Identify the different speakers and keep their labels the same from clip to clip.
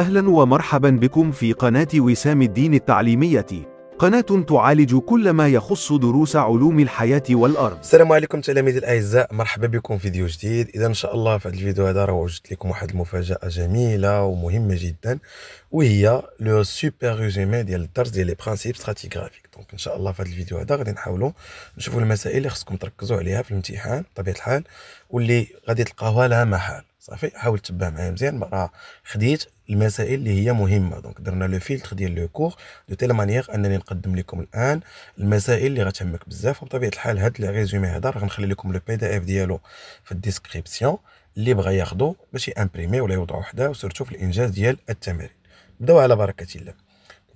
Speaker 1: أهلا ومرحبا بكم في قناة وسام الدين التعليمية قناة تعالج كل ما يخص دروس علوم الحياة والأرض السلام عليكم تلاميذي الأعزاء مرحبا بكم في فيديو جديد إذا إن شاء الله في هذا الفيديو هذا راه وجدت لكم واحد المفاجأة جميلة ومهمة جدا وهي لو سوبر ريزومي ديال الدرس ديال لي برانسيب ستراتيغرافيك دونك ان شاء الله في هذا الفيديو هذا غادي نحاولوا نشوفوا المسائل اللي خصكم تركزوا عليها في الامتحان بطبيعه الحال واللي غادي تلقاوها لها محال صافي حاول تبع معايا مزيان راه خديت المسائل اللي هي مهمه دونك درنا لو فيلتر ديال لو كور دو تيل مانيير انني نقدم لكم الان المسائل اللي غتهمك بزاف وبطبيعه الحال هاد ريزومي هذا راه غنخلي لكم لو بي دي اف ديالو في الديسكريبسيون اللي بغى ياخذو باش يامبريمي ولا يوضعو حداه وسيرتو في الانجاز ديال التمارين نبداو على بركه الله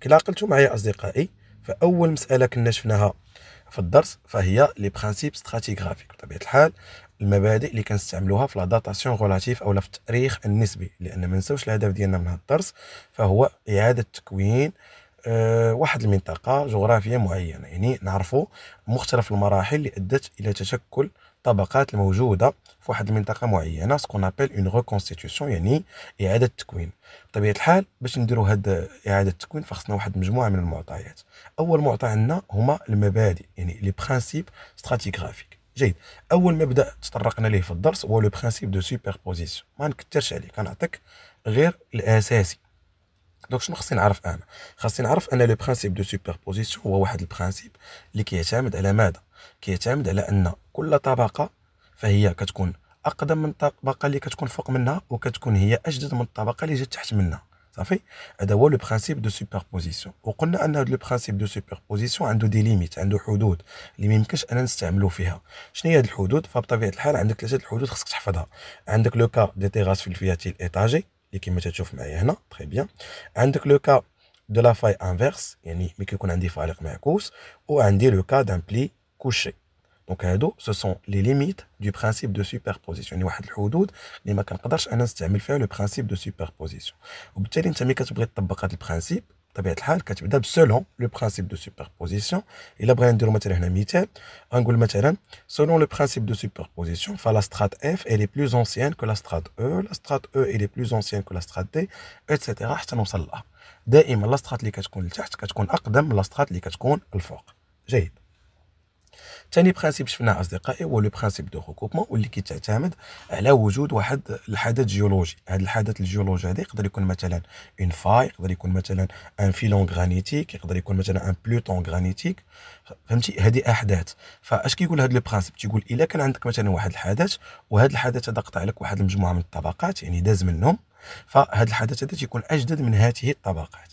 Speaker 1: كي عقلتو معايا اصدقائي فاول مساله كنا شفناها في الدرس فهي لي برانسيب ستراتيغرافيك بطبيعه الحال المبادئ اللي كنستعملوها في لا داتاسيون غولاتيف او في التاريخ النسبي لان ما نساوش الهدف ديالنا من هذا الدرس فهو اعاده تكوين آه، واحد المنطقه جغرافيه معينه يعني نعرفوا مختلف المراحل اللي ادت الى تشكل الطبقات الموجوده في واحد المنطقه معينه سكون ابل اون ريكونستيتيوسيون يعني اعاده التكوين بطبيعه الحال باش نديروا هاد اعاده التكوين فخصنا واحد المجموعه من المعطيات اول معطى عندنا هما المبادئ يعني لي برينسيپ ستراتيغرافيك جيد اول مبدا تطرقنا ليه في الدرس هو لو برينسيپ دو سوبربوزيسيون ما نكثرش عليه كنعطيك غير الاساسي دونك شنو خصني نعرف انا خاصني نعرف ان لو برينسيپ دو سوبربوزيسيون هو واحد البرينسيپ اللي كيعتمد على ماذا كيعتمد على ان كل طبقه فهي كتكون اقدم من الطبقه اللي كتكون فوق منها وكتكون هي اجدد من الطبقه اللي جات تحت منها صافي هذا هو لو برانسيب دو سوبربوزيسيون وقلنا ان هذا لو برانسيب دو سوبربوزيسيون عنده دي ليميت عنده حدود اللي ما يمكنش انا نستعملو فيها شنو هي هذه الحدود فبطبيعه الحال عندك ثلاثه الحدود خصك تحفظها عندك لو كا دي تيغاس في الفياتي الايطاجي اللي كما تشوف معايا هنا تري بيان عندك لو كا دو لا فاي انفيرس يعني ملي كيكون عندي فارق معكوس وعندي لو كا دان بلي كوشي Donc, ce sont les limites du principe de superposition. Nous avons dit que nous avons fait le principe de superposition. Nous avons dit que nous le principe de superposition. Nous avons dit que nous avons fait le principe de superposition. Nous avons dit que nous avons fait un principe de Selon le principe de superposition, la strate F est plus ancienne que la strate E la strate E est plus ancienne que la strate D etc. Nous avons dit que la strate F est plus ancienne que la strate D la strate D est plus ancienne que ثاني برانسيب شفناه اصدقائي هو لو برانسيب دو ريكوبمون واللي كيتعتمد على وجود واحد الحدث جيولوجي هذا الحدث الجيولوجي هذا يقدر يكون مثلا اون فاي يقدر يكون مثلا ان فيلون غرانيتيك يقدر يكون مثلا ان بلوتون غرانيتيك فهمتي هذه احداث فاش كيقول هذا لو برانسيب تيقول الا كان عندك مثلا واحد الحدث وهذا الحدث هذا قطع لك واحد المجموعه من الطبقات يعني داز منهم فهذا الحدث هذا تيكون اجدد من هاته الطبقات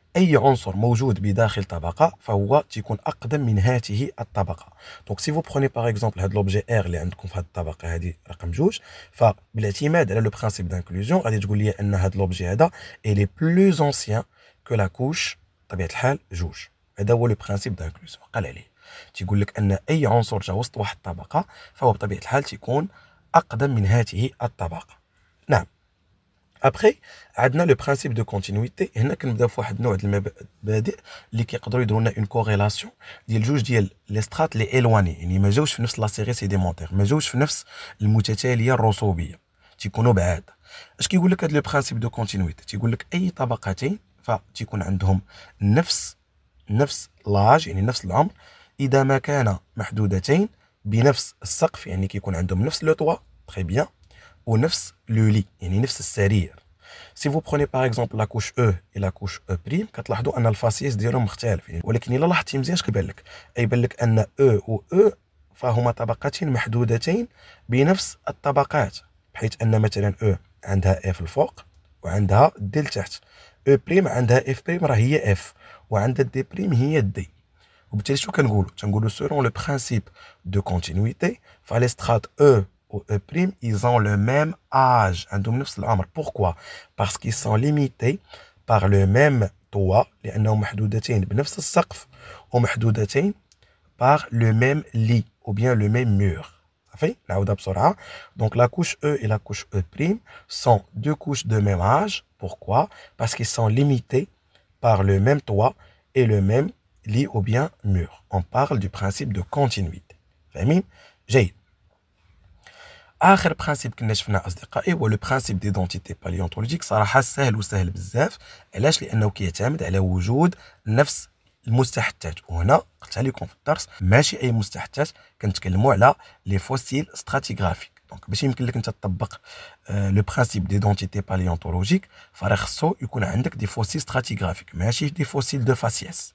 Speaker 1: اي عنصر موجود بداخل طبقه فهو تيكون اقدم من هاته الطبقه دونك سي فو بروني باغ اكزومبل هاد لوبجي ار اللي عندكم في هاد الطبقه هادي رقم جوج فبالاعتماد على لو برينسيپ دانكلوزيون غادي تقول لي ان هاد لوبجي هذا الي بلوز انسيان كو لا كوش بطبيعه الحال جوج هذا هو لو برينسيپ دانكلوزيون قال عليه تيقول لك ان اي عنصر جا وسط واحد الطبقه فهو بطبيعه الحال تيكون اقدم من هاته الطبقه نعم ابخي عندنا لو برانسيب دو كونتينيتي هنا كنبداو فواحد النوع ديال المبادئ اللي كيقدروا يديروا لنا اون كوريلاسيون ديال جوج ديال لي سترات لي ايلواني يعني ما جاوش في نفس لا سيري سيديمونتير ما جاوش في نفس المتتاليه الرسوبيه تيكونوا بعاد اش كيقول لك هذا لو برانسيب دو كونتينيتي تيقول لك اي طبقتين فتيكون عندهم نفس نفس لاج يعني نفس العمر اذا ما كان محدودتين بنفس السقف يعني كيكون عندهم نفس لو طوا تري بيان ونفس لو لي يعني نفس السرير سي فو بروني باغ اكزومبل لا كوش او اي لا كوش او بريم كتلاحظوا ان الفاسيس ديالهم مختلف يعني ولكن الا لاحظتي مزيان اش كيبان لك يبان لك ان او e و او e فهما طبقتين محدودتين بنفس الطبقات بحيث ان مثلا او e عندها اف الفوق وعندها دي لتحت او بريم عندها اف بريم راه هي اف وعندها دي بريم هي دي وبالتالي شنو كنقولوا تنقولوا سولون لو برينسيپ دو كونتينيتي فعلى استرات او prime E', ils ont le même âge. Pourquoi Parce qu'ils sont limités par le même toit, par le même lit ou bien le même mur. Donc la couche E et la couche E' sont deux couches de même âge. Pourquoi Parce qu'ils sont limités par le même toit et le même lit ou bien mur. On parle du principe de continuité. J'ai اخر برانسيب كنا شفنا اصدقائي هو لو برانسيب ديدونتيتي باليونتولوجيك صراحه سهل وسهل بزاف علاش لانه كيعتمد على وجود نفس المستحدثات وهنا قلت لكم في الدرس ماشي اي مستحدث كنتكلموا على لي فوسيل ستراتيغرافيك دونك باش يمكن لك انت تطبق لو برانسيب ديدونتيتي باليونتولوجيك فراه خصو يكون عندك دي فوسيل ستراتيغرافيك ماشي دي فوسيل دو فاسياس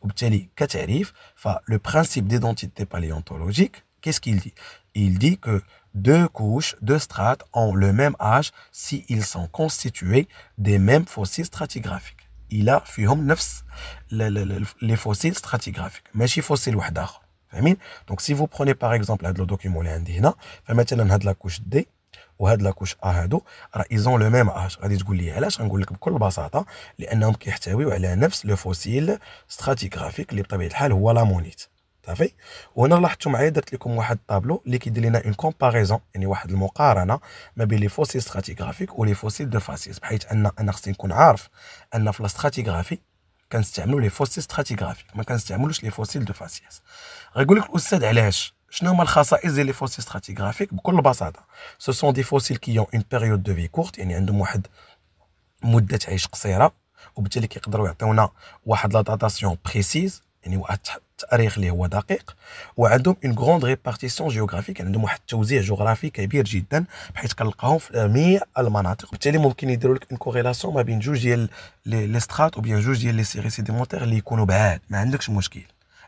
Speaker 1: وبالتالي كتعريف فلو برانسيب ديدونتيتي باليونتولوجيك كيس كيل دي il dit que deux couches, deux strates ont le même âge s'ils sont constitués des mêmes fossiles stratigraphiques. Il a les fossiles stratigraphiques, mais fossiles Donc si vous prenez par exemple le document de la couche D, وهاد لاكوش ا هادو راه ont vous même âge vous صافي وهنا لاحظتوا معايا درت لكم واحد الطابلو اللي كيدير لنا اون كومباريزون يعني واحد المقارنه ما بين لي فوسيل ستراتيغرافيك ولي فوسيل دو فاسيس بحيث ان انا خصني نكون عارف ان في الاستراتيغرافي كنستعملوا لي فوسيل ستراتيغرافيك ما كنستعملوش لي فوسيل دو فاسيس غيقول لك الاستاذ علاش شنو هما الخصائص ديال لي فوسيل ستراتيغرافيك بكل بساطه سو سون دي فوسيل كي اون بيريود دو في كورت يعني عندهم واحد مده عيش قصيره وبالتالي كيقدروا يعطيونا واحد لا داتاسيون بريسيز يعني واحد التاريخ اللي هو دقيق وعندهم اون غروند ريبارتيسيون جيوغرافيك يعني عندهم واحد التوزيع جغرافي كبير جدا بحيث كنلقاهم في جميع المناطق وبالتالي ممكن يديروا لك اون كوريلاسيون ما بين جوج ديال لي سترات او بيان جوج ديال لي سيري سيديمونتيغ اللي يكونوا بعاد ما عندكش مشكل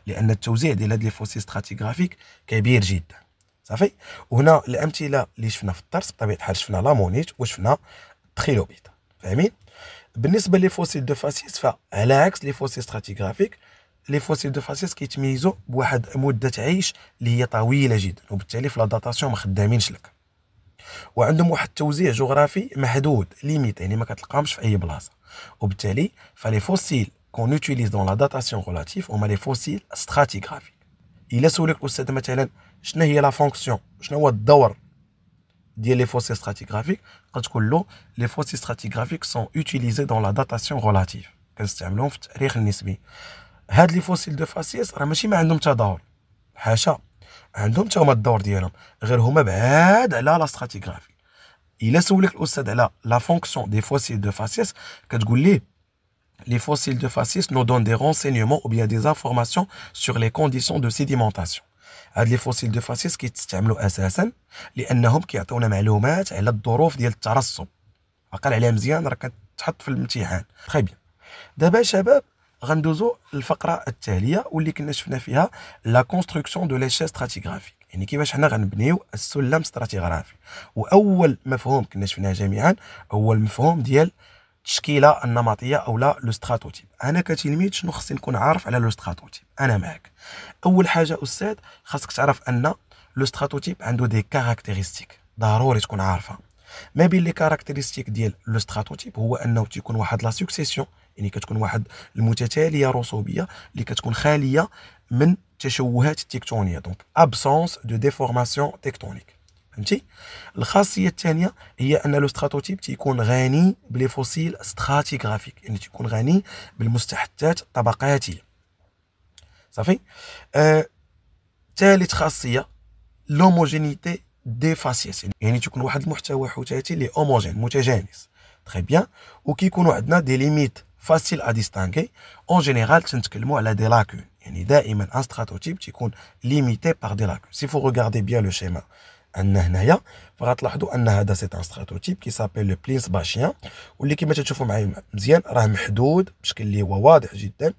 Speaker 1: لان التوزيع ديال هاد لي فوسي ستراتيغرافيك كبير جدا صافي وهنا الامثله اللي شفنا في الدرس بطبيعه الحال شفنا لامونيت وشفنا تخيلوبيت فاهمين بالنسبه لي فوسيل دو فاسيس فعلى عكس لي فوسي ستراتيغرافيك لي فوسيل دو فاسيس كيتميزو بواحد مده عيش اللي هي طويله جدا وبالتالي في لا داتاسيون ما خدامينش لك وعندهم واحد التوزيع جغرافي محدود ليميت يعني ما كتلقاهمش في اي بلاصه وبالتالي فلي فوسيل كون اوتيليز دون لا داتاسيون هما لي فوسيل ستراتيغرافي الا سولك الاستاذ مثلا شنو هي لا فونكسيون شنو هو الدور ديال لي فوسيل ستراتيغرافيك غتقول له لي فوسيل ستراتيغرافيك سون اوتيليزي دون لا داتاسيون ريلاتيف كنستعملوهم في التاريخ النسبي هاد لي فوسيل دو فاسيس راه ماشي ما عندهم حتى دور حاشا عندهم حتى هما الدور ديالهم غير هما بعاد على لا ستراتيغرافي الا سولك الاستاذ على لا فونكسيون دي فوسيل دو فاسيس كتقول ليه les fossiles de facies nous donnent des renseignements ou bien des informations sur les conditions de sédimentation. هاد لي فوسيل دو فاسيس كيتستعملوا اساسا لانهم كيعطيونا معلومات على الظروف ديال الترسب عقل عليها مزيان راه كتحط في الامتحان تري بيان دابا شباب غندوزو الفقره التاليه واللي كنا شفنا فيها لا كونستركسيون دو ليشيس ستراتيغرافيك يعني كيفاش حنا غنبنيو السلم استراتيغرافي واول مفهوم كنا شفناه جميعا هو المفهوم ديال التشكيله النمطيه او لا لو ستراتوتيب انا كتلميذ شنو خصني نكون عارف على لو ستراتوتيب انا معاك اول حاجه استاذ خاصك تعرف ان لو ستراتوتيب عنده دي كاركتيرستيك ضروري تكون عارفه ما بين لي كاركتيرستيك ديال لو ستراتوتيب هو انه تيكون واحد لا سوكسيسيون يعني كتكون واحد المتتاليه رسوبيه اللي كتكون خاليه من التشوهات التكتونيه دونك ابسونس دو ديفورماسيون تكتونيك فهمتي الخاصيه الثانيه هي ان لو ستراتوتيب تيكون غني بلي فوسيل ستراتيغرافيك يعني تيكون غني بالمستحدثات الطبقاتيه صافي ثالث آه، خاصيه لوموجينيتي دي فاسيس يعني تيكون واحد المحتوى حتاتي اللي هوموجين متجانس تري بيان وكيكونوا عندنا دي ليميت فاسيل ا ديستانغي اون جينيرال تنتكلموا على دي لاكون يعني دائما ان ستراتوتيب تيكون ليميتي بار دي لاكون سي فو ريغاردي بيان لو شيما عندنا هنايا فغتلاحظوا ان هذا سيت ان ستراتوتيب كي سابيل لو بلينس باشيان واللي كما تشوفوا معايا مزيان راه محدود بشكل اللي هو واضح جدا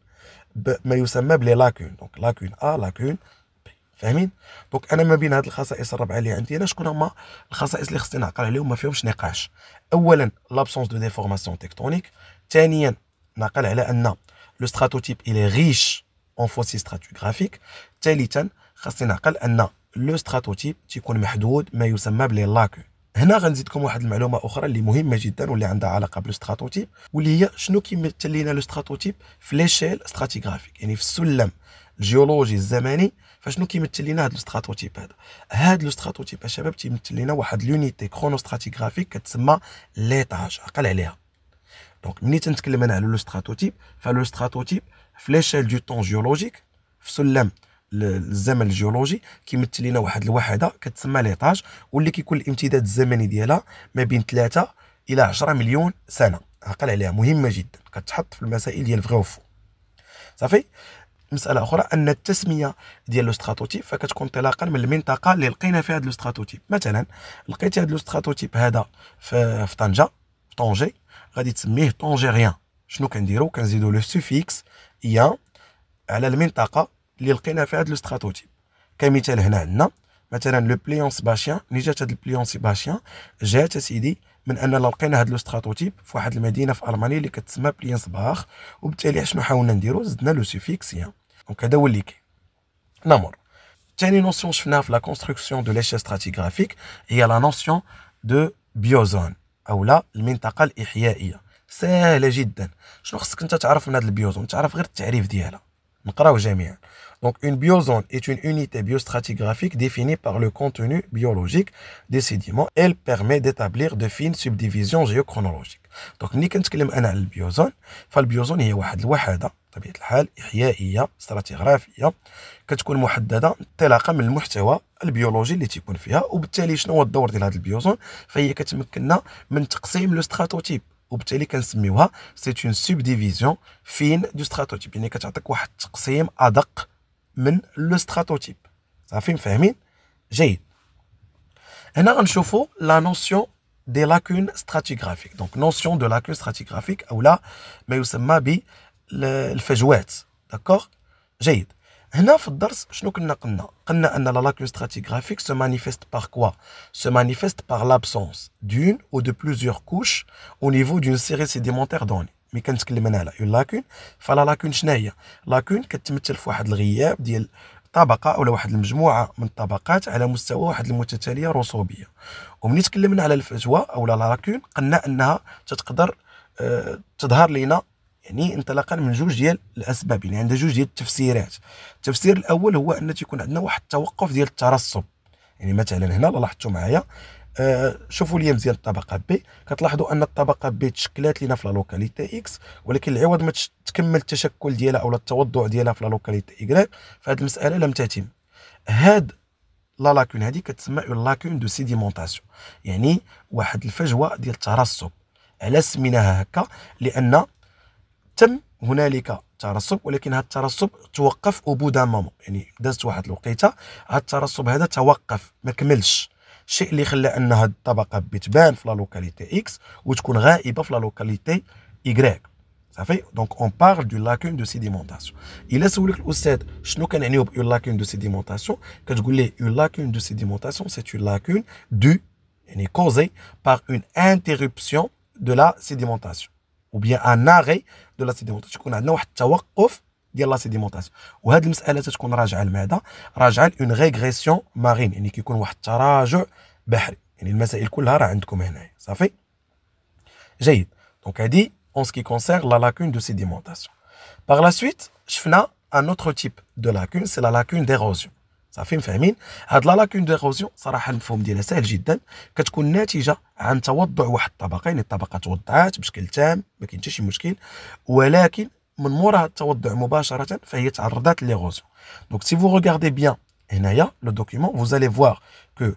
Speaker 1: بما يسمى بلي لاكون دونك لاكون ا لاكون فاهمين دونك انا ما بين هذه الخصائص الربعه اللي عندي انا شكون هما الخصائص اللي خصني نعقل عليهم ما فيهمش نقاش اولا لابسونس دو ديفورماسيون تكتونيك ثانيا نعقل على ان لو ستراتوتيب الي ريش اون فوسي ستراتوغرافيك ثالثا خاصني نعقل ان لو ستراتوتيب تيكون محدود ما يسمى بلي لاكو هنا غنزيدكم واحد المعلومه اخرى اللي مهمه جدا واللي عندها علاقه بالستراتوتيب واللي هي شنو كيمثل لنا لو ستراتوتيب في ليشيل ستراتيغرافيك يعني في السلم الجيولوجي الزمني فشنو كيمثل لنا هذا الاستراتوتيب هذا هذا الاستراتوتيب شباب تيمثل لنا واحد لونيتي ستراتيغرافيك كتسمى ليطاج عقل عليها دونك ملي تنتكلم انا على لو فلو فالاستراتوتيب في ليشيل دو طون جيولوجيك في سلم الزمن الجيولوجي كيمثل لنا واحد الوحده كتسمى ليطاج واللي كيكون الامتداد الزمني ديالها ما بين 3 الى 10 مليون سنه عقل عليها مهمه جدا كتحط في المسائل ديال فغي صافي مساله اخرى ان التسميه ديال لو ستراتوتيب فكتكون انطلاقا من المنطقه اللي لقينا فيها هذا لو ستراتوتيب مثلا لقيتي هذا لو ستراتوتيب هذا في في طنجه في طونجي غادي تسميه طونجيريان شنو كنديرو كنزيدو لو سوفيكس يا على المنطقه اللي لقينا فيها هذا لو ستراتوتيب كمثال هنا عندنا مثلا لو بليون سباشيان ملي جات هاد البليون سباشيان جات اسيدي من اننا لقينا هاد لو ستراتوتيب في واحد المدينه في المانيا اللي كتسمى باخ وبالتالي شنو حاولنا نديرو زدنا لو سوفيكس يعني Donc, هذا هو اللي كاين نمر ثاني نوسيون شفناها في لا كونستركسيون دو ليشيل ستراتيغرافيك هي لا نوسيون دو بيوزون او لا المنطقه الاحيائيه سهله جدا شنو خصك انت تعرف من هذا البيوزون تعرف غير التعريف ديالها نقراو جميعا Donc, une biozone est une unité biostratigraphique définie par le contenu biologique des sédiments. Elle permet d'établir de fines subdivisions géochronologiques. Donc, ni quand on parle de biozone, la biozone est une بطبيعه الحال احيائيه استراتيغرافيه كتكون محدده انطلاقا من المحتوى البيولوجي اللي تيكون فيها وبالتالي شنو هو الدور ديال هذا البيوزون فهي كتمكننا من تقسيم لو ستراتوتيب وبالتالي كنسميوها سيت اون سوب ديفيزيون فين دو ستراتوتيب يعني كتعطيك واحد التقسيم ادق من لو ستراتوتيب صافي فاهمين جيد هنا غنشوفوا لا نوسيون دي لاكون ستراتيغرافيك دونك نوسيون دو لاكون ستراتيغرافيك او لا ما يسمى ب الفجوات داكوغ جيد هنا في الدرس شنو كنا قلنا قلنا ان لا لاكوستراتي غرافيك سو مانيفيست بار كوا سو مانيفيست بار لابسونس دون او دو بلوزيور كوش او نيفو دون سيري سيديمونتير دوني مي كنتكلم انا على اون لاكون فلا لاكون شنو هي لاكون كتمثل في واحد الغياب ديال طبقه او واحد المجموعه من الطبقات على مستوى واحد المتتاليه رسوبيه ومني تكلمنا على الفجوه او لا لاكون قلنا انها تتقدر آه، تظهر لنا يعني انطلاقا من جوج ديال الاسباب يعني عندها جوج ديال التفسيرات التفسير الاول هو ان تيكون عندنا واحد التوقف ديال الترسب يعني مثلا هنا لاحظتوا معايا آه شوفوا لي مزيان الطبقه بي كتلاحظوا ان الطبقه بي تشكلات لينا في لا لوكاليتي اكس ولكن العوض ما تكمل التشكل ديالها او التوضع ديالها في لا لوكاليتي اي فهاد المساله لم تتم هاد لا لاكون هادي كتسمى اون لاكون دو سيديمونطاسيون يعني واحد الفجوه ديال الترسب على سميناها هكا لان تم هنالك ترسب ولكن هذا الترسب توقف ابو دامامو يعني دازت واحد الوقيته هذا الترسب هذا توقف ما كملش الشيء اللي خلى ان هذه الطبقه بتبان في لا لوكاليتي اكس وتكون غائبه في لا لوكاليتي ايغريك صافي دونك اون بارل دو لاكون دو سيديمونتاسيون الا سولك الاستاذ شنو كنعنيو اون لاكون دو سيديمونتاسيون كتقول ليه اون لاكون دو سيديمونتاسيون سي اون لاكون دو يعني كوزي باغ اون انتيربسيون دو لا سيديمونتاسيون ou bien un arrêt de la sédimentation. Donc, on a un arrêt de la sédimentation. Et cette question est posée par une régression marine. C'est-à-dire qu'il y a un arrêt de la sédimentation. C'est-à-dire qu'il y a un de la sédimentation. Ça fait Bien. Donc, on dit en ce qui concerne la lacune de sédimentation. Par la suite, j'ai fait un autre type de lacune, c'est la lacune d'érosion. صافي فاهمين هاد لا لاكون ديغوزيون صراحه المفهوم ديالها سهل جدا كتكون ناتجه عن توضع واحد الطبقه يعني الطبقه توضعات بشكل تام ما كاين حتى شي مشكل ولكن من مورا التوضع مباشره فهي تعرضات ليغوزيون دونك سي فو ريغاردي بيان هنايا لو دوكيمون فو زالي فوار كو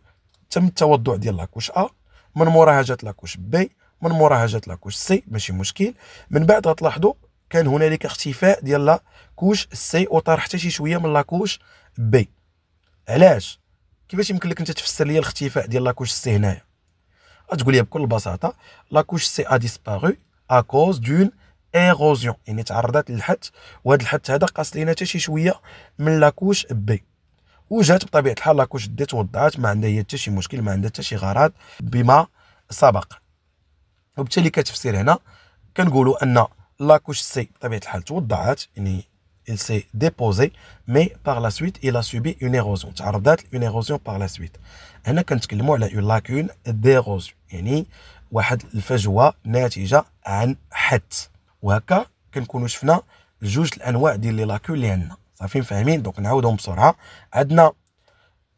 Speaker 1: تم التوضع ديال لاكوش ا من موراها جات لاكوش بي من موراها جات لاكوش سي ماشي مشكل من بعد غتلاحظوا كان هنالك اختفاء ديال لاكوش سي وطار حتى شي شويه من لاكوش بي علاش كيفاش يمكن لك انت تفسر لي الاختفاء ديال لاكوش سي هنايا غتقول لي بكل بساطه لاكوش سي ا ديسباغو ا كوز دون ايروزيون يعني تعرضت للحت وهذا الحت هذا قاس لينا حتى شي شويه من لاكوش بي وجات بطبيعه الحال لاكوش دي توضعات ما عندها هي حتى شي مشكل ما عندها حتى شي غرض بما سبق وبالتالي كتفسير هنا كنقولوا ان لاكوش سي بطبيعه الحال توضعات يعني il s'est déposé, mais par la suite, il a subi une érosion. تعرضت une érosion par la suite. هنا كنتكلموا على une lacune d'érosion يعني واحد الفجوه ناتجه عن حت وهكا كنكونوا شفنا جوج الانواع ديال لي لاكون اللي عندنا صافي فاهمين دونك نعاودهم بسرعه عندنا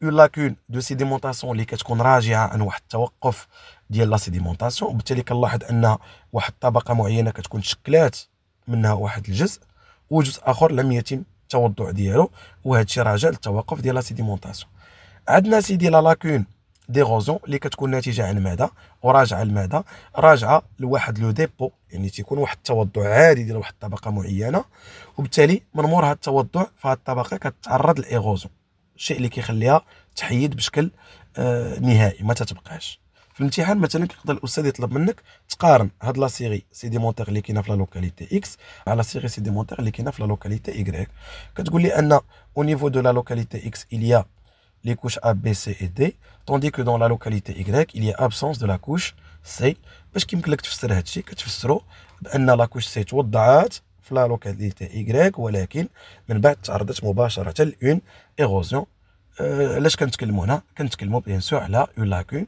Speaker 1: اون لاكون دو سيديمونطاسيون اللي كتكون راجعه عن واحد التوقف ديال لا سيديمونطاسيون وبالتالي كنلاحظ ان واحد الطبقه معينه كتكون تشكلات منها واحد الجزء وجزء اخر لم يتم التوضع ديالو وهذا الشيء راجع للتوقف ديال لا سيديمونطاسيون عندنا سيدي لا لاكون غوزون اللي كتكون ناتجه عن ماذا وراجعه لماذا راجعه لواحد لو ديبو يعني تيكون واحد التوضع عادي ديال واحد الطبقه معينه وبالتالي من مور هذا التوضع فهاد الطبقه كتعرض لايغوزون الشيء اللي كيخليها تحيد بشكل آه نهائي ما تتبقاش في الامتحان مثلا كيقدر الاستاذ يطلب منك تقارن هاد لا سيغي سيديمونتير اللي كاينه في لا لوكاليتي اكس على سيغي سيديمونتير اللي كاينه في لا لوكاليتي ايغريك كتقول لي ان او نيفو دو لا لوكاليتي اكس إليا لي كوش ا بي سي اي دي طوندي كو دون لا لوكاليتي Y, إليا ابسونس دو لا كوش سي باش كيمكن لك تفسر هادشي كتفسرو بان لا كوش سي توضعات في لا لوكاليتي ايغريك ولكن من بعد تعرضت مباشره لاون ايغوزيون أه، علاش كنتكلمو هنا كنتكلمو بيان سو على اون لاكون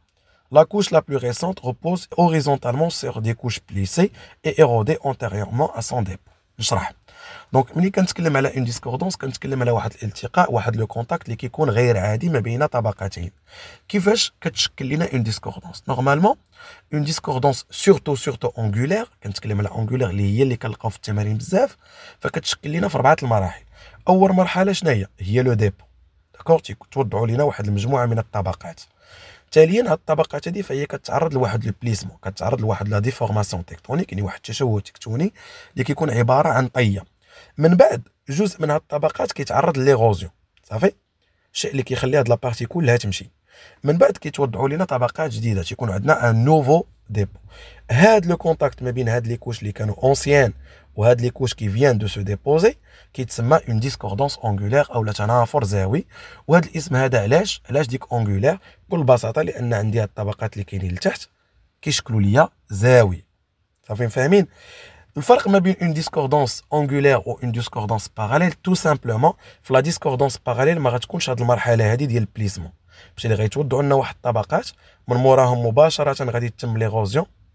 Speaker 1: La couche la plus récente repose horizontalement sur des couches plissées et érodées antérieurement à son dépôt. نشرح دونك ملي كنتكلم على اون ديسكوردونس كنتكلم على واحد الالتقاء واحد لو كونتاكت اللي كيكون غير عادي ما بين طبقتين كيفاش كتشكل لنا اون ديسكوردونس نورمالمون اون ديسكوردونس سورتو سورتو اونغولير كنتكلم على اونغولير اللي هي اللي كنلقاو في التمارين بزاف فكتشكل لنا في اربعه المراحل اول مرحله شناهي هي لو ديبو داكور تيوضعوا لنا واحد المجموعه من الطبقات تاليا هاد الطبقات هادي فهي كتعرض لواحد البليزمون كتعرض لواحد لا ديفورماسيون تكتونيك يعني واحد التشوه تكتوني اللي كيكون عباره عن طيه من بعد جزء من هاد الطبقات كيتعرض ليغوزيون صافي الشيء اللي كيخلي هاد لابارتي كلها تمشي من بعد كيتوضعوا لنا طبقات جديده تيكون عندنا ان نوفو ديبو هاد لو كونتاكت ما بين هاد لي كوش اللي كانوا اونسيان وهاد لي كوش كي فيان دو سو ديبوزي كيتسمى اون ديسكوردونس اونغولير اولا تنافر زاوي وهاد الاسم هذا علاش علاش ديك اونغولير بكل بساطه لان عندي هاد الطبقات اللي كاينين لتحت كيشكلوا ليا زاوي صافي فاهمين الفرق ما بين اون ديسكوردونس اونغولير و اون ديسكوردونس باراليل تو سامبلومون في لا ديسكوردونس باراليل ما غتكونش هاد المرحله هادي ديال البليسمون باش اللي غيتوضعوا لنا واحد الطبقات من موراهم مباشره غادي يتم ليغوزيون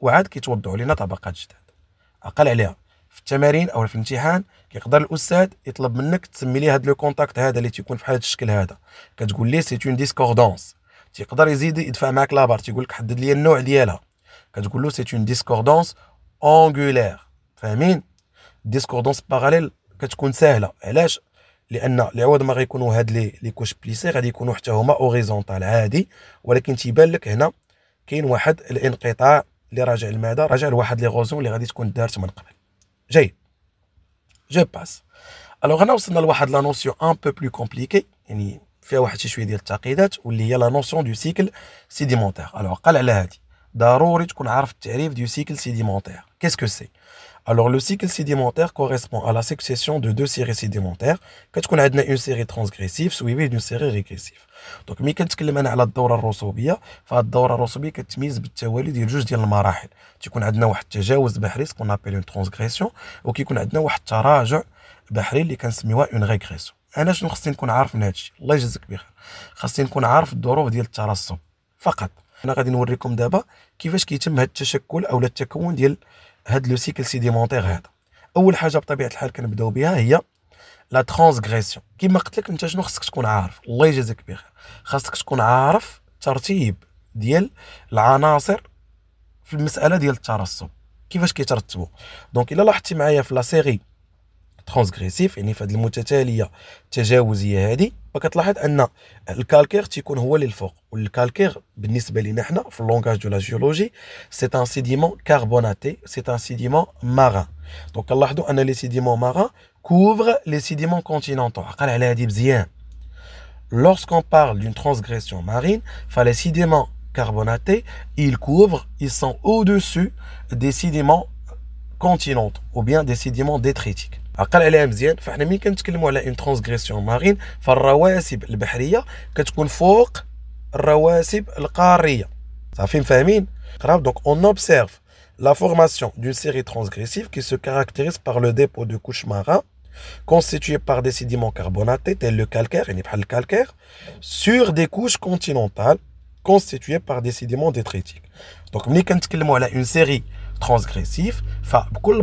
Speaker 1: وعاد كيتوضعوا لنا طبقات جداد اقل عليها في التمارين او في الامتحان كيقدر الاستاذ يطلب منك تسمي ليه هذا لو كونتاكت هذا اللي تيكون في بحال هذا الشكل هذا كتقول ليه سي اون ديسكوردونس تيقدر يزيد يدفع معك لابار تيقول لك حدد لي النوع ديالها كتقول له سي اون ديسكوردونس اونغولير فاهمين ديسكوردونس باراليل كتكون سهله علاش لان العوض ما غيكونوا هاد لي لي كوش بليسي غادي يكونوا حتى هما اوريزونتال عادي ولكن تيبان لك هنا كاين واحد الانقطاع اللي راجع لماذا راجع لواحد لي غوزون اللي غادي تكون دارت من قبل جاي جو باس الوغ هنا وصلنا لواحد لا نوسيون ان بو بلو كومبليكي يعني فيها واحد شي شويه ديال التعقيدات واللي هي لا نوسيون دو سيكل سيديمونتير الوغ قال على هادي ضروري تكون عارف التعريف دو سيكل سيديمونتير كيسكو سي Alors le cycle sédimentaire correspond à la succession de deux séries sédimentaires كتكون عندنا une série transgressive suivie d'une série régressive دونك ملي كنتكلم انا على الدوره الرسوبيه فهاد الدوره الرسوبيه كتميز بالتوالي ديال جوج ديال المراحل تيكون عندنا واحد التجاوز بحري سكون ابيل اون ترانسغريسيون وكيكون عندنا واحد التراجع بحري اللي كنسميوها اون ريغريسيون انا شنو خصني نكون عارف من هادشي الله يجازيك بخير خصني نكون عارف الظروف ديال الترسب فقط انا غادي نوريكم دابا كيفاش كيتم هاد التشكل اولا التكون ديال هاد لو سيكل سيديمونتير هذا اول حاجه بطبيعه الحال كنبداو بها هي لا ترانسغريسيون كيما قلت لك انت شنو خصك تكون عارف الله يجازيك بخير خاصك تكون عارف ترتيب ديال العناصر في المساله ديال الترسب كيفاش كيترتبوا دونك الا لاحظتي معايا في لا سيري ترانسغريسيف يعني في هذه المتتاليه التجاوزيه هذه فكتلاحظ ان الكالكير تيكون هو اللي الفوق والكالكير بالنسبه لنا حنا في اللونغاج دو لا جيولوجي سي ان سيديمون كاربوناتي lorsqu'on parle d'une transgression marine les sédiments carbonatés, ils couvrent, ils sont au-dessus des sédiments continentaux ou bien des sédiments détritiques. Donc on مزيان la formation d'une série transgressive qui se caractérise par le dépôt de couches marins constituées par des sédiments carbonatés tels le calcaire et le calcaire sur des couches continentales constituées par des sédiments détritiques. Donc, nous avons une série transgressive, fa, بكل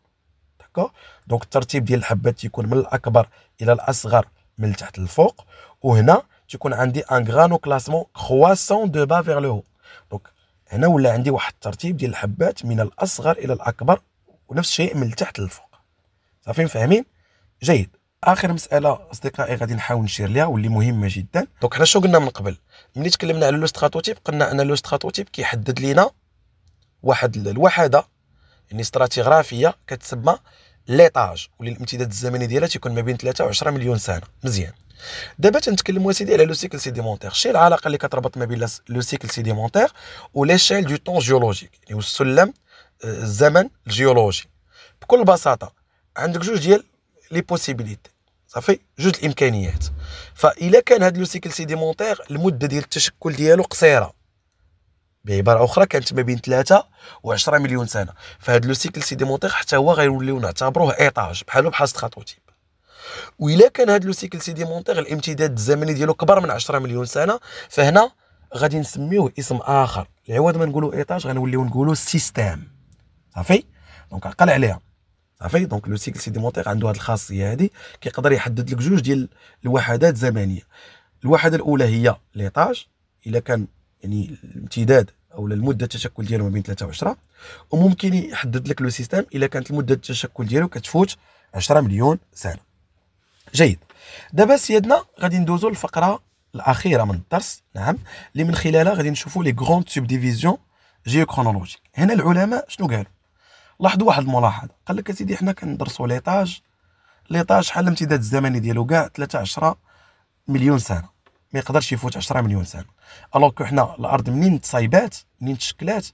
Speaker 1: هكا دونك الترتيب ديال الحبات تيكون من الاكبر الى الاصغر من تحت للفوق وهنا تيكون عندي ان غرانو كلاسمون كرواسون دو با فيغ لو هو دونك هنا ولا عندي واحد الترتيب ديال الحبات من الاصغر الى الاكبر ونفس الشيء من التحت للفوق صافي مفاهمين جيد اخر مساله اصدقائي غادي نحاول نشير ليها واللي مهمه جدا دونك حنا شو قلنا من قبل ملي تكلمنا على لو ستراتوتيب قلنا ان لو ستراتوتيب كيحدد لينا واحد الوحده يعني استراتيغرافيه كتسمى ليطاج واللي الامتداد الزمني ديالها تيكون ما بين 3 و 10 مليون سنه مزيان دابا تنتكلموا سيدي على لو سيكل سيديمونتير شي العلاقه اللي كتربط ما بين لو سيكل سيديمونتير وليشيل دو طون جيولوجيك يعني السلم آه، الزمن الجيولوجي بكل بساطه عندك جوج ديال لي بوسيبيليتي صافي جوج الامكانيات فاذا كان هذا لو سيكل سيديمونتير المده ديال التشكل ديالو قصيره بعباره اخرى كانت ما بين 3 و10 مليون سنه فهاد لو سيكل ديمونتيغ حتى هو غيوليو نعتبروه ايطاج بحالو بحال ستراتوتيب وإلا كان هاد لو سيكل ديمونتيغ الامتداد الزمني ديالو كبر من 10 مليون سنه فهنا غادي نسميوه اسم اخر عوض ما نقولوا ايطاج غنوليو نقولوا سيستيم صافي دونك عقل عليها صافي دونك لو سيكل ديمونتيغ عنده هاد الخاصيه هادي كيقدر يحدد لك جوج ديال الوحدات الزمنيه الوحده الاولى هي ليطاج الا كان يعني الامتداد او المده التشكل ديالو ما بين 3 و10 وممكن يحدد لك لو سيستيم الا كانت المده التشكل ديالو كتفوت 10 مليون سنه جيد دابا سيادنا غادي ندوزو للفقره الاخيره من الدرس نعم اللي من خلالها غادي نشوفو لي غروند سوب ديفيزيون جيو هنا العلماء شنو قالوا لاحظوا واحد الملاحظه قال لك اسيدي حنا كندرسو ليطاج ليطاج شحال الامتداد الزمني ديالو كاع 3 10 مليون سنه ما يقدرش يفوت 10 مليون سنه الوغ حنا الارض منين تصايبات منين تشكلات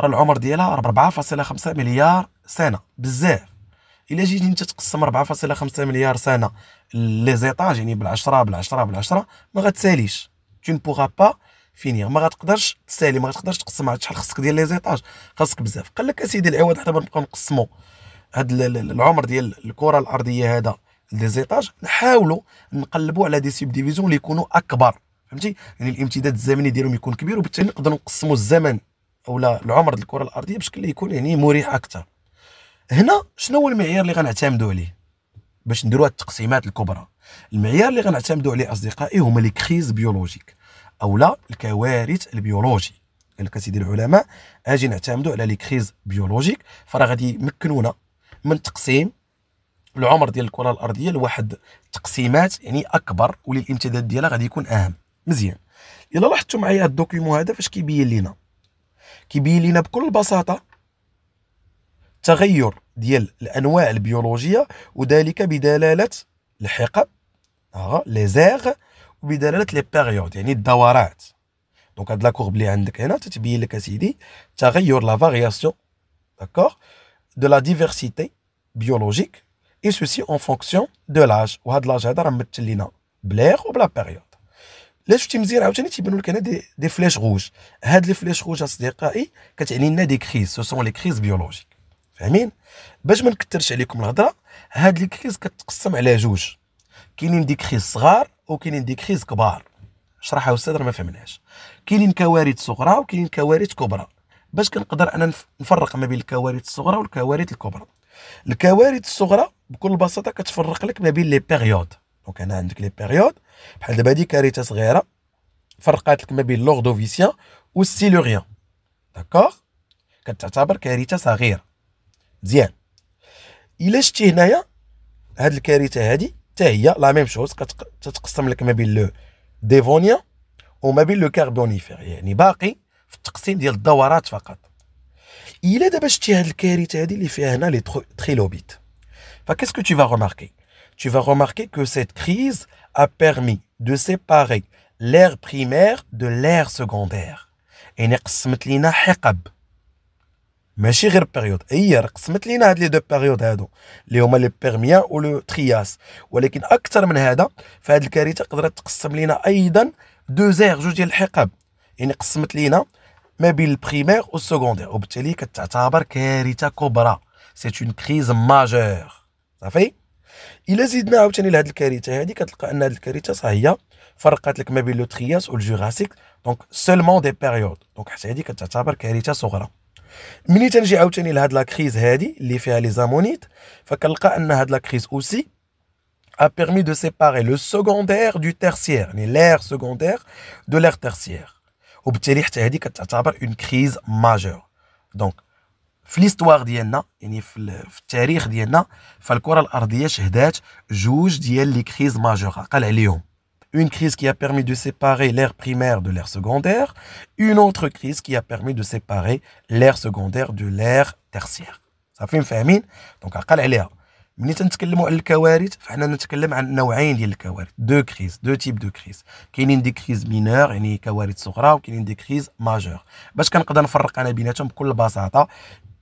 Speaker 1: راه العمر ديالها 4.5 مليار سنه بزاف الا جيتي انت تقسم 4.5 مليار سنه لي زيطاج يعني بال10 بال10 بال10 ما غتساليش tu ne pourras pas finir ما غتقدرش تسالي ما غتقدرش تقسم عاد شحال خصك ديال لي زيطاج خاصك بزاف قال لك اسيدي العواد حنا بنبقاو نقسموا هاد العمر ديال الكره الارضيه هذا دي زيطاج نحاولوا نقلبوا على دي سيب ديفيزيون اللي يكونوا اكبر فهمتي يعني الامتداد الزمني ديالهم يكون كبير وبالتالي نقدروا نقسموا الزمن اولا العمر ديال الكره الارضيه بشكل اللي يكون يعني مريح اكثر هنا شنو هو المعيار اللي غنعتمدوا عليه باش نديروا هاد التقسيمات الكبرى المعيار اللي غنعتمدوا عليه اصدقائي هما لي كريز بيولوجيك اولا الكوارث البيولوجي قال يعني لك سيدي العلماء اجي نعتمدوا على لي كريز بيولوجيك فراه غادي يمكنونا من تقسيم العمر ديال الكره الارضيه لواحد تقسيمات يعني اكبر وللامتداد ديالها غادي يكون اهم مزيان الا لاحظتوا معايا هاد الدوكيومون هذا فاش كيبين لينا كيبين لينا بكل بساطه تغير ديال الانواع البيولوجيه وذلك بدلاله الحقب اه لي زيغ وبدلاله لي بيريود يعني الدورات دونك هاد لا كورب اللي عندك هنا تتبين لك اسيدي تغير لا فارياسيون داكوغ دو لا ديفيرسيتي بيولوجيك اي سوسي اون فونكسيون دو لاج وهاد لاج هذا راه ممثل لينا بليغ وبلا بيريود لا شفتي مزيان عاوتاني تيبانو لك هنا دي, دي فلاش غوج هاد لي فلاش غوج اصدقائي كتعني لنا دي كريز سو سون لي كريز بيولوجيك فاهمين باش ما نكثرش عليكم الهضره هاد لي كريز كتقسم على جوج كاينين دي كريز صغار وكاينين دي كريز كبار شرحها استاذ ما فهمناش كاينين كوارث صغرى وكاينين كوارث كبرى باش كنقدر انا نفرق ما بين الكوارث الصغرى والكوارث الكبرى الكوارث الصغرى بكل بساطه كتفرق لك ما بين لي بيريود دونك هنا عندك لي بيريود بحال دابا هذه كارثه صغيره فرقات لك ما بين لوردوفيسيان والسيلوريان داكوغ كتعتبر كارثه صغيره مزيان الا شتي هنايا هاد الكارثه هادي حتى هي لا ميم شوز كتقسم لك ما بين لو ديفونيا وما بين لو كاربونيفير يعني باقي في التقسيم ديال الدورات فقط الا دابا شتي هاد الكارثه هادي اللي فيها هنا لي تخيلوبيت Enfin, Qu'est-ce que tu vas remarquer Tu vas remarquer que cette crise a permis de séparer l'ère primaire de l'ère secondaire. Et نقسمت لينا حقب ماشي غير بيريود هي قسمت لينا هاد لي دو بيريود هادو اللي هما لي بيرميا ولو ترياس ولكن اكثر من هذا فهاد الكارثه قدرت تقسم لينا ايضا دو زير جوج ديال الحقب يعني قسمت لينا ما بين البريمير والسكوندير وبالتالي كتعتبر كارثه كبرى سي اون كريز ماجور صافي الا زدنا عاوتاني لهاد الكارثه هادي كتلقى ان هاد الكارثه هي فرقات لك ما بين لو ترياس والجوراسيك دونك سولمون دي بيريود دونك حتى هادي كتعتبر كارثه صغرى ملي تنجي عاوتاني لهاد لا كريز هادي اللي فيها لي زامونيت فكنلقى ان هاد لا كريز اوسي a permis de séparer le secondaire du tertiaire يعني l'air secondaire de l'air tertiaire وبالتالي حتى هذه كتعتبر اون كريز ماجور دونك في ليستواغ ديالنا يعني في, في التاريخ ديالنا فالكره الارضيه شهدات جوج ديال لي كريز ماجور قال عليهم une crise qui a permis de séparer l'ère primaire de l'ère secondaire, une autre crise qui a permis de séparer l'ère secondaire de l'ère tertiaire. صافي فاهمين دونك عقل عليها ملي تنتكلموا على الكوارث فحنا نتكلم عن نوعين ديال الكوارث دو كريز دو تيب دو كريز كاينين دي كريز مينور يعني كوارث صغرى وكاينين دي كريز ماجور باش كنقدر نفرق انا بيناتهم بكل بساطه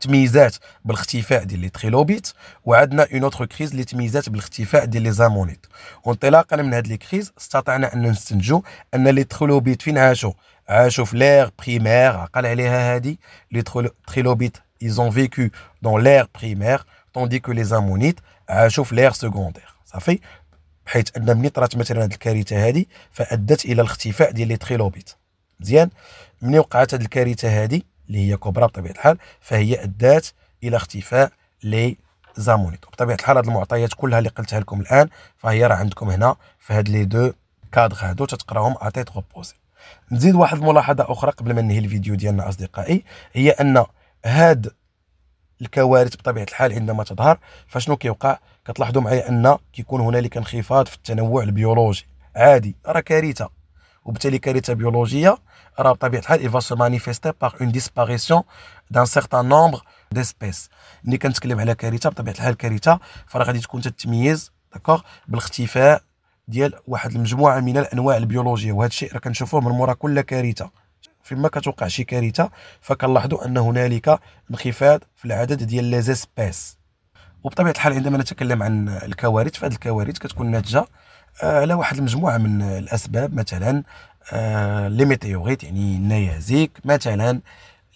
Speaker 1: تميزات بالاختفاء ديال لي تريلوبيت وعندنا اون اوتر كريز اللي تميزات بالاختفاء ديال لي زامونيت وانطلاقا من هاد لي كريز استطعنا ان نستنتجو ان لي تريلوبيت فين عاشوا عاشوا في لير بريمير عقل عليها هادي لي تريلوبيت ايزون ont دون dans l'ère primaire tandis que les عاشوا في لير secondaire صافي حيث ان ملي طرات مثلا هاد الكارثه هادي فادت الى الاختفاء ديال لي تريلوبيت مزيان ملي وقعت هاد الكارثه هادي اللي هي كبرى بطبيعه الحال فهي أدات الى اختفاء لي زامونيت بطبيعه الحال هذه المعطيات كلها اللي قلتها لكم الان فهي راه عندكم هنا في هاد لي دو كادغ هادو تتقراهم اتيت غوبوزي نزيد واحد الملاحظه اخرى قبل ما ننهي الفيديو ديالنا اصدقائي هي ان هاد الكوارث بطبيعه الحال عندما تظهر فشنو كيوقع كتلاحظوا معايا ان كيكون هنالك انخفاض في التنوع البيولوجي عادي راه كارثه وبالتالي كارثه بيولوجيه راه بطبيعة الحال va سو مانيفيستي باغ أون disparition دان certain nombre ديسبيس ملي كنتكلم على كارثه بطبيعه الحال الكارثه فراه غادي تكون تتميز داكوغ بالاختفاء ديال واحد المجموعه من الانواع البيولوجيه وهذا الشيء راه كنشوفوه من مورا كل كارثه فيما كتوقع شي كارثه فكنلاحظوا ان هنالك انخفاض في العدد ديال لي زيسبيس وبطبيعه الحال عندما نتكلم عن الكوارث فهاد الكوارث كتكون ناتجه على واحد المجموعه من الاسباب مثلا لي آه، ميتيوريت يعني النيازيك مثلا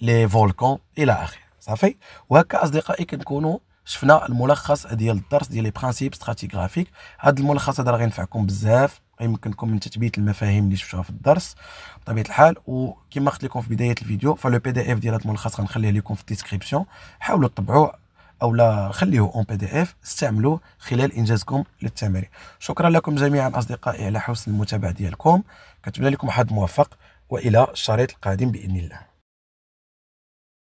Speaker 1: لي فولكون الى اخره صافي وهكا اصدقائي كنكونوا شفنا الملخص ديال الدرس ديال لي برانسيب ستراتيغرافيك هاد الملخص هذا راه غينفعكم بزاف يمكنكم من تثبيت المفاهيم اللي شفتوها في الدرس بطبيعه الحال وكما قلت لكم في بدايه الفيديو فلو بي دي اف ديال هذا الملخص غنخليه لكم في الديسكريبسيون حاولوا طبعوه او لا خليه اون بي دي اف استعملوه خلال انجازكم للتمارين شكرا لكم جميعا اصدقائي على حسن المتابعه ديالكم كنتمنى لكم حظ موفق والى الشريط القادم باذن الله